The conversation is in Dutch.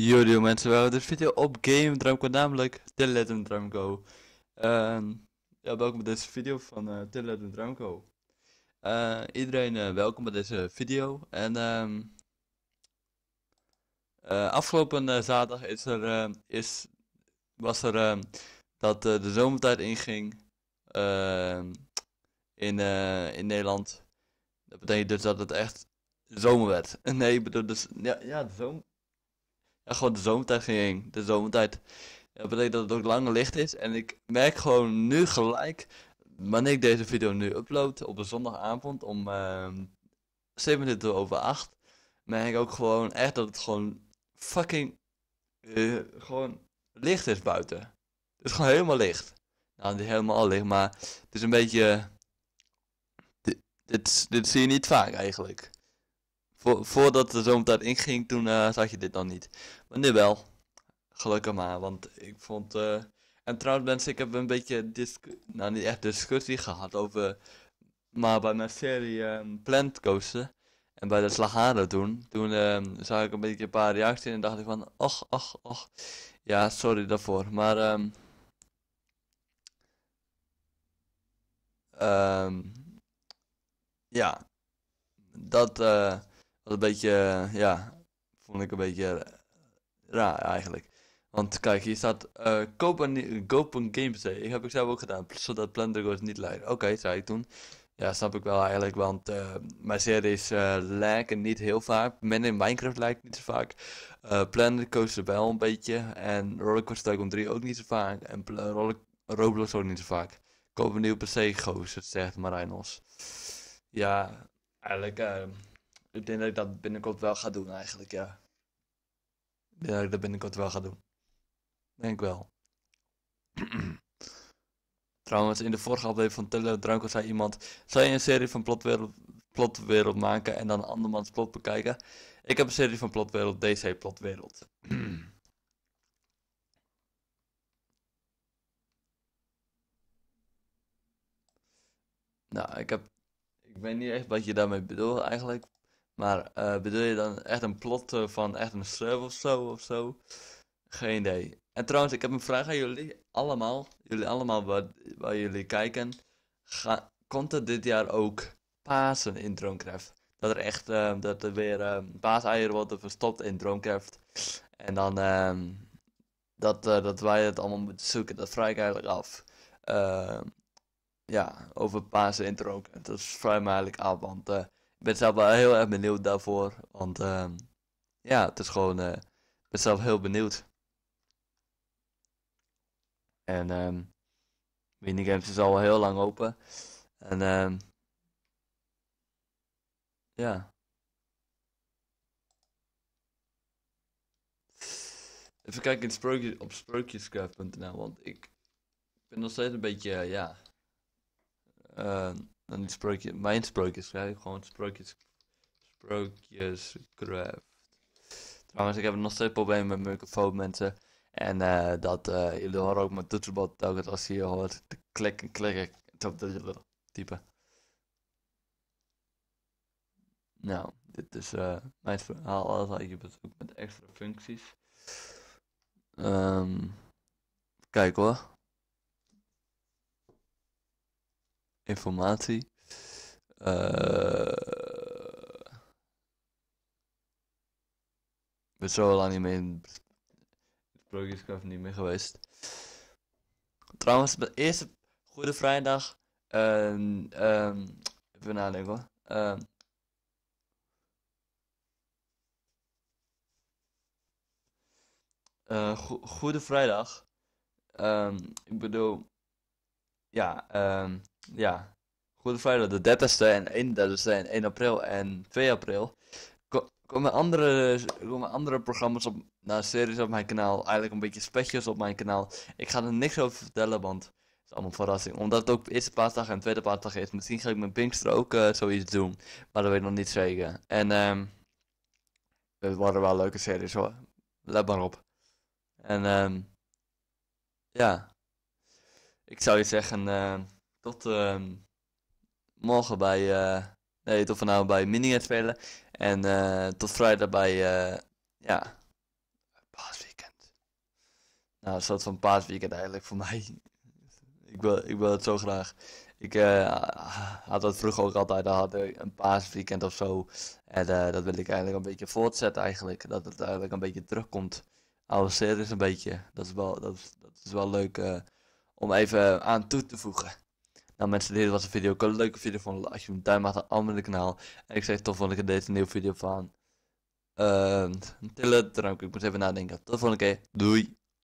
Yo, mensen, welkom hebben deze video op Game Drumco, namelijk Tillet en Drumco. Uh, ehm, ja, welkom bij deze video van uh, eh, Tillet en Drumco. Uh, eh, iedereen eh, welkom bij deze video. En ehm, afgelopen zaterdag is er, is, was er ehm, dat de zomertijd inging in, in Nederland. Dat betekent dus dat het echt zomer werd. Nee, ik bedoel dus, ja, ja de zomer. En gewoon de zomertijd ging. De zomertijd. Dat betekent dat het ook langer licht is. En ik merk gewoon nu gelijk, wanneer ik deze video nu upload, op een zondagavond om 7 ehm, minuten over 8, merk ik ook gewoon echt dat het gewoon fucking, eh, gewoon licht is buiten. Het is gewoon helemaal licht. Nou, niet helemaal licht, maar het is een beetje, dit, dit zie je niet vaak eigenlijk voordat de zomertijd inging, toen eh, zag je dit dan niet. Maar nu wel. Gelukkig maar, want ik vond... Uh... En trouwens mensen, ik heb een beetje... Nou, niet echt discussie gehad over... Maar bij mijn serie ehm, Plant Coaster... En bij de slagaren toen, toen ehm, zag ik een beetje een paar reacties en dacht ik van, ach, ach, ach. Ja, sorry daarvoor, maar... Um... ja, dat, uh, een beetje, eh, ja, vond ik een beetje eh, raar eigenlijk. Want kijk, hier staat uh, koop, een, Ik heb ik zelf ook gedaan, zodat Plundergoers niet lijden. Oké, zei ik toen. Ja, snap ik wel eigenlijk, want uh, mijn series lijken niet heel vaak. Men in Minecraft lijkt niet zo vaak. Uh, Planet Coaster wel een beetje. En Rollercoaster Tycoon 3 ook niet zo vaak. En Roblox ook niet zo vaak. Kopen een nieuw PC, goos, zegt Marijnos. Ja, eigenlijk, ehm, ik denk dat ik dat binnenkort wel ga doen eigenlijk, ja. Ik denk dat ik dat binnenkort wel ga doen. Denk wel. Trouwens, in de vorige aflevering van Tele Druinkels zei iemand... Zou je een serie van plotwereld, plotwereld maken en dan andermans plot bekijken? Ik heb een serie van plotwereld, DC plotwereld. nou, ik heb... Ik weet niet echt wat je daarmee bedoelt eigenlijk. Maar eh, bedoel je dan echt een plot eh, van echt een server of zo of zo? Geen idee. En trouwens, ik heb een vraag aan jullie allemaal. Jullie allemaal waar, jullie kijken. Ga, komt er dit jaar ook Pasen in Dronecraft? Dat er echt ehm, dat er weer uh, paaseieren worden verstopt in Dronecraft. En dan ehm, dat, eh, dat wij het allemaal moeten zoeken. Dat vraag ik eigenlijk af. ja, over Pasen in Dronecraft. Dat is vrij me eigenlijk af, want... Ik ben zelf wel heel erg benieuwd daarvoor. Want uh, ja, het is gewoon. Uh, ik ben zelf heel benieuwd. En um, Minigames is al heel lang open. En um, ja. Even kijken in sprookjes, op sprookjescraft.nl, want ik ben nog steeds een beetje, eh, ja. Dan die sprookje, mijn sprookjes schrijf gewoon sprookjes, craft Trouwens, ik heb nog steeds problemen met microfoon mensen. En eh, dat, uh, jullie horen ook mijn toetsenbord telkens als je hier hoort. te klik en klikken. Top dat typen. Nou, dit is eh, mijn verhaal als je bezoek met extra functies. Um, kijk hoor. informatie. Uh, zo ben al lang niet meer in gewoon niet meer geweest. Trouwens, de eerste Goede Vrijdag. Uh, nadenken hoor. Ehm, eh, goede Vrijdag. ik bedoel, ja, um, ja. Goede Vrijdag de 30ste en 31ste en 1 april en 2 april. komen andere, komen andere programma's op, nou, series op mijn kanaal. Eigenlijk een beetje specials op mijn kanaal. Ik ga er niks over vertellen, want het is allemaal verrassing. Omdat het ook eerste paasdag en tweede paasdag is. Misschien ga ik met Pinkster ook eh, zoiets doen. Maar dat weet ik nog niet zeker. En um, het worden wel leuke series hoor. Let maar op. En um, ja. Ik zou je zeggen, eh, tot ehm, morgen bij, eh, nee, tot vanavond bij mini spelen. En eh, tot vrijdag bij, ja, paasweekend. Nou, een soort van paasweekend eigenlijk voor mij. ik, wil, ik wil het zo graag. Ik had dat vroeger ook altijd, dan had een paasweekend of zo. En dat wil ik eigenlijk een beetje voortzetten eigenlijk. Dat het eigenlijk een beetje terugkomt. Oude is een beetje. Dat is wel, dat is, dat is wel leuk om even aan toe te voegen. Nou mensen, dit was de video. Ik had een leuke video vonden. Als je een duim maakt, abonneer het kanaal. En ik zeg tot volgende keer deze nieuwe video van... Uh, ehm, Tillen, Ik moet even nadenken. Tot volgende keer. Doei.